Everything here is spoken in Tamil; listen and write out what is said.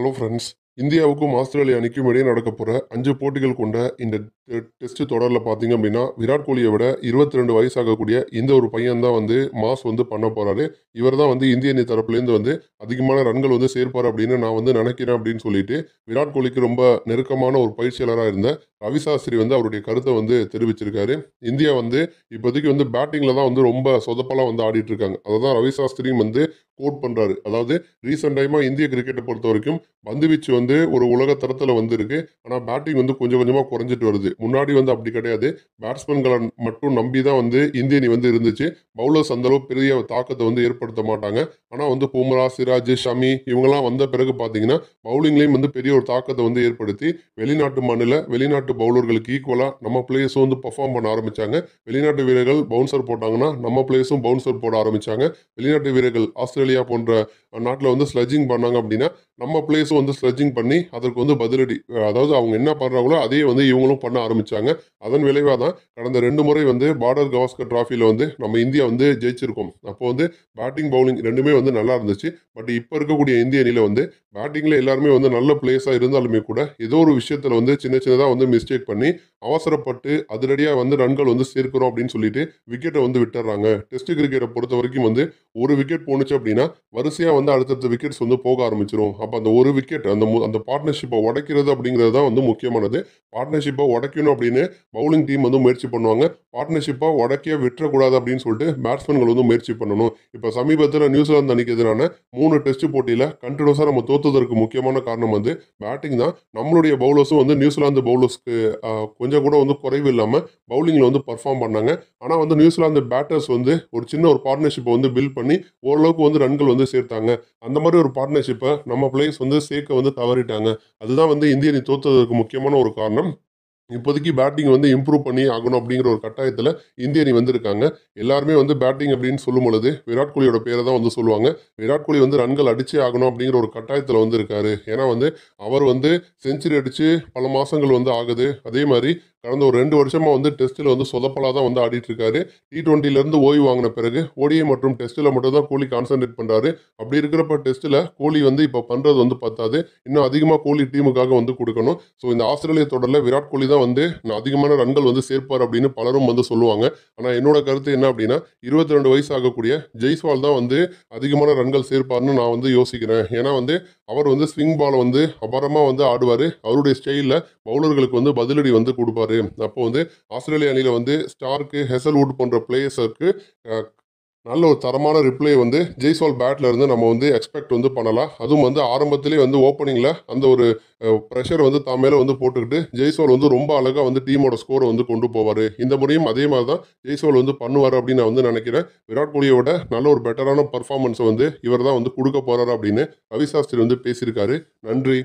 ஹலோ ஃப்ரெண்ட்ஸ் இந்தியாவுக்கும் ஆஸ்திரேலியா அணிக்கும் இடையே நடக்க போகிற அஞ்சு போட்டிகள் கொண்ட இந்த டெஸ்ட் தொடரில் பார்த்தீங்க அப்படின்னா விராட் கோலியை விட இருபத்தி ரெண்டு வயசாகக்கூடிய இந்த ஒரு பையன் தான் வந்து மாஸ் வந்து பண்ண போகிறாரு இவர் தான் வந்து இந்திய அணி தரப்புலேருந்து வந்து அதிகமான ரன்கள் வந்து சேர்ப்பார் அப்படின்னு நான் வந்து நினைக்கிறேன் அப்படின்னு சொல்லிட்டு விராட் கோலிக்கு ரொம்ப நெருக்கமான ஒரு பயிற்சியாளராக இருந்த ரவி சாஸ்திரி வந்து அவருடைய கருத்தை வந்து தெரிவிச்சிருக்காரு இந்தியா வந்து இப்போதைக்கு வந்து பேட்டிங்கில் தான் வந்து ரொம்ப சொதப்பெல்லாம் வந்து ஆடிட்டு இருக்காங்க அதை தான் ரவி சாஸ்திரியும் வந்து கோட் பண்ணுறாரு அதாவது ரீசெண்ட் டைமாக இந்திய கிரிக்கெட்டை பொறுத்த வரைக்கும் பந்து வீச்சு வந்து ஒரு உலக தரத்தில் வந்திருக்கு ஆனால் பேட்டிங் வந்து கொஞ்சம் கொஞ்சமாக குறைஞ்சிட்டு வருது முன்னாடி வந்து அப்படி கிடையாது பேட்ஸ்மேன்களை மட்டும் நம்பி தான் வந்து இந்திய அணி வந்து இருந்துச்சு பவுலர்ஸ் அந்த அளவுக்கு பெரிய தாக்கத்தை வந்து ஏற்படுத்த மாட்டாங்க ஆனால் வந்து பூமரா சிராஜ் ஷமி இவங்கெல்லாம் வந்த பிறகு பார்த்தீங்கன்னா பவுலிங்லேயும் வந்து பெரிய ஒரு தாக்கத்தை வந்து ஏற்படுத்தி வெளிநாட்டு மாநில வெளிநாட்டு பவுலர்களுக்கு ஈக்குவலாக நம்ம பிளேயர்ஸும் வந்து பர்ஃபார்ம் பண்ண ஆரம்பித்தாங்க வெளிநாட்டு வீரர்கள் பவுன்சர் போட்டாங்கன்னா நம்ம பிளேயர்ஸும் பவுன்சர் போட ஆரம்பித்தாங்க வெளிநாட்டு வீரர்கள் ஆஸ்திரேலியா போன்ற நாட்டில் வந்து ஸ்லஜிங் பண்ணாங்க அப்படின்னா நம்ம பிளேயர்ஸும் வந்து ஸ்லஜிங் பண்ணி அதற்கு வந்து பதிலடி அதாவது அவங்க என்ன பண்ணுறாங்களோ அதே வந்து இவங்களும் பண்ண ஆரம்பித்தாங்க அதன் விளைவாக தான் கடந்த ரெண்டு முறை வந்து பார்டர் கவாஸ்கர் ட்ராஃபியில் வந்து நம்ம இந்தியா வந்து ஜெயிச்சிருக்கோம் அப்போ வந்து பேட்டிங் பவுலிங் ரெண்டுமே வந்து நல்லா இருந்துச்சு பட் இப்போ இருக்கக்கூடிய இந்திய அணியில் வந்து பேட்டிங்கில் எல்லாருமே வந்து நல்ல பிளேஸாக இருந்தாலுமே கூட ஏதோ ஒரு விஷயத்தில் வந்து சின்ன சின்னதாக வந்து மிஸ்டேக் பண்ணி அவசரப்பட்டு அதிரடியாக வந்து ரன்கள் வந்து சேர்க்கிறோம் அப்படின்னு சொல்லிட்டு விக்கெட்டை வந்து விட்டுறாங்க டெஸ்ட் கிரிக்கெட்டை பொறுத்த வரைக்கும் வந்து ஒரு விக்கெட் போணுச்சு அப்படின்னா வரிசையாக வந்து அடுத்தடுத்த விக்கெட்ஸ் வந்து போக ஆரம்பிச்சிடும் அப்போ அந்த ஒரு விக்கெட் அந்த அந்த பார்ட்னர்ஷிப்பை உடைக்கிறது அப்படிங்கிறது தான் வந்து முக்கியமானது பார்ட்னர்ஷிப்பை உடைக்கணும் அப்படின்னு பவுலிங் டீம் வந்து முயற்சி பண்ணுவாங்க பார்ட்னர்ஷிப்பை உடைக்க விட்டுறக்கூடாது அப்படின்னு சொல்லிட்டு பேட்ஸ்மேன்கள் வந்து முயற்சி பண்ணணும் இப்போ சமீபத்தில் நியூசிலாந்து அணிக்கு எதிரான மூணு டெஸ்ட் போட்டியில் கண்டினியூஸாக நம்ம தோத்ததற்கு முக்கியமான காரணம் வந்து பேட்டிங் தான் நம்மளுடைய பவுலர்ஸும் வந்து நியூசிலாந்து பவுலர்ஸ்க்கு கொஞ்சம் கூட வந்து குறைவு இல்லாமல் பவுலிங்கில் வந்து பர்ஃபார்ம் பண்ணாங்க ஆனால் வந்து நியூசிலாந்து பேட்டர்ஸ் வந்து ஒரு சின்ன ஒரு பார்ட்னர்ஷிப்பை வந்து பில்ட் பண்ணி ஓரளவுக்கு வந்து ரன்கள் வந்து சேர்த்தாங்க அந்த மாதிரி ஒரு பார்ட்னர்ஷிப்பை நம்ம பிளேயர்ஸ் வந்து சேர்க்க வந்து தவறிட்டாங்க அதுதான் வந்து இந்திய அணி தோத்ததற்கு முக்கியமான ஒரு காரணம் இப்போதைக்கு பேட்டிங் வந்து இம்ப்ரூவ் பண்ணி ஆகணும் அப்படிங்கிற ஒரு கட்டாயத்தில் இந்திய அணி வந்திருக்காங்க எல்லாருமே வந்து பேட்டிங் அப்படின்னு சொல்லும் பொழுது விராட் கோலியோட பேரை தான் வந்து சொல்லுவாங்க விராட் கோலி வந்து ரன்கள் அடிச்சே ஆகணும் அப்படிங்கிற ஒரு கட்டாயத்தில் வந்து இருக்காரு ஏன்னா வந்து அவர் வந்து செஞ்சுரி அடித்து பல மாதங்கள் வந்து ஆகுது அதே மாதிரி கடந்த ஒரு ரெண்டு வருஷமாக வந்து டெஸ்ட்டில் வந்து சொதப்பலாக தான் வந்து ஆடிட்டு இருக்காரு டி டுவெண்ட்டிலேருந்து ஓய்வு வாங்கின பிறகு ஓடிஐ மற்றும் டெஸ்ட்டில் மட்டும் தான் கோலி கான்சென்ட்ரேட் பண்ணுறாரு அப்படி இருக்கிறப்ப டெஸ்ட்டில் கோலி வந்து இப்போ பண்ணுறது வந்து பார்த்தாது இன்னும் அதிகமாக கோலி டீமுக்காக வந்து கொடுக்கணும் ஸோ இந்த ஆஸ்திரேலிய தொடரில் விராட் கோலி தான் வந்து நான் அதிகமான ரன்கள் வந்து சேர்ப்பார் அப்படின்னு பலரும் வந்து சொல்லுவாங்க ஆனால் என்னோட கருத்து என்ன அப்படின்னா இருபத்தி ரெண்டு வயசு ஆகக்கூடிய ஜெய்ஸ்வால் தான் வந்து அதிகமான ரன்கள் சேர்ப்பார்னு நான் வந்து யோசிக்கிறேன் ஏன்னா வந்து அவர் வந்து ஸ்விங் பால் வந்து அபாரமாக வந்து ஆடுவார் அவருடைய ஸ்டைலில் பவுலர்களுக்கு வந்து பதிலடி வந்து கொடுப்பாரு முடியாது அப்போ வந்து ஆஸ்திரேலிய அணியில் வந்து ஸ்டார்க்கு ஹெசல்வுட் போன்ற பிளேயர்ஸருக்கு நல்ல ஒரு தரமான ரிப்ளை வந்து ஜெய்சால் பேட்டில் இருந்து நம்ம வந்து எக்ஸ்பெக்ட் வந்து பண்ணலாம் அதுவும் வந்து ஆரம்பத்திலே வந்து ஓப்பனிங்கில் அந்த ஒரு ப்ரெஷர் வந்து தான் மேலே வந்து போட்டுக்கிட்டு ஜெய்சால் வந்து ரொம்ப அழகாக வந்து டீமோட ஸ்கோரை வந்து கொண்டு போவார் இந்த முறையும் அதே மாதிரி தான் ஜெய்சால் வந்து பண்ணுவார் அப்படின்னு நான் வந்து நினைக்கிறேன் விராட் கோலியோட நல்ல ஒரு பெட்டரான பர்ஃபார்மன்ஸை வந்து இவர் தான் வந்து கொடுக்க போகிறார் அப்படின்னு ரவி சாஸ்திரி வந்து பேசியிருக்காரு நன்றி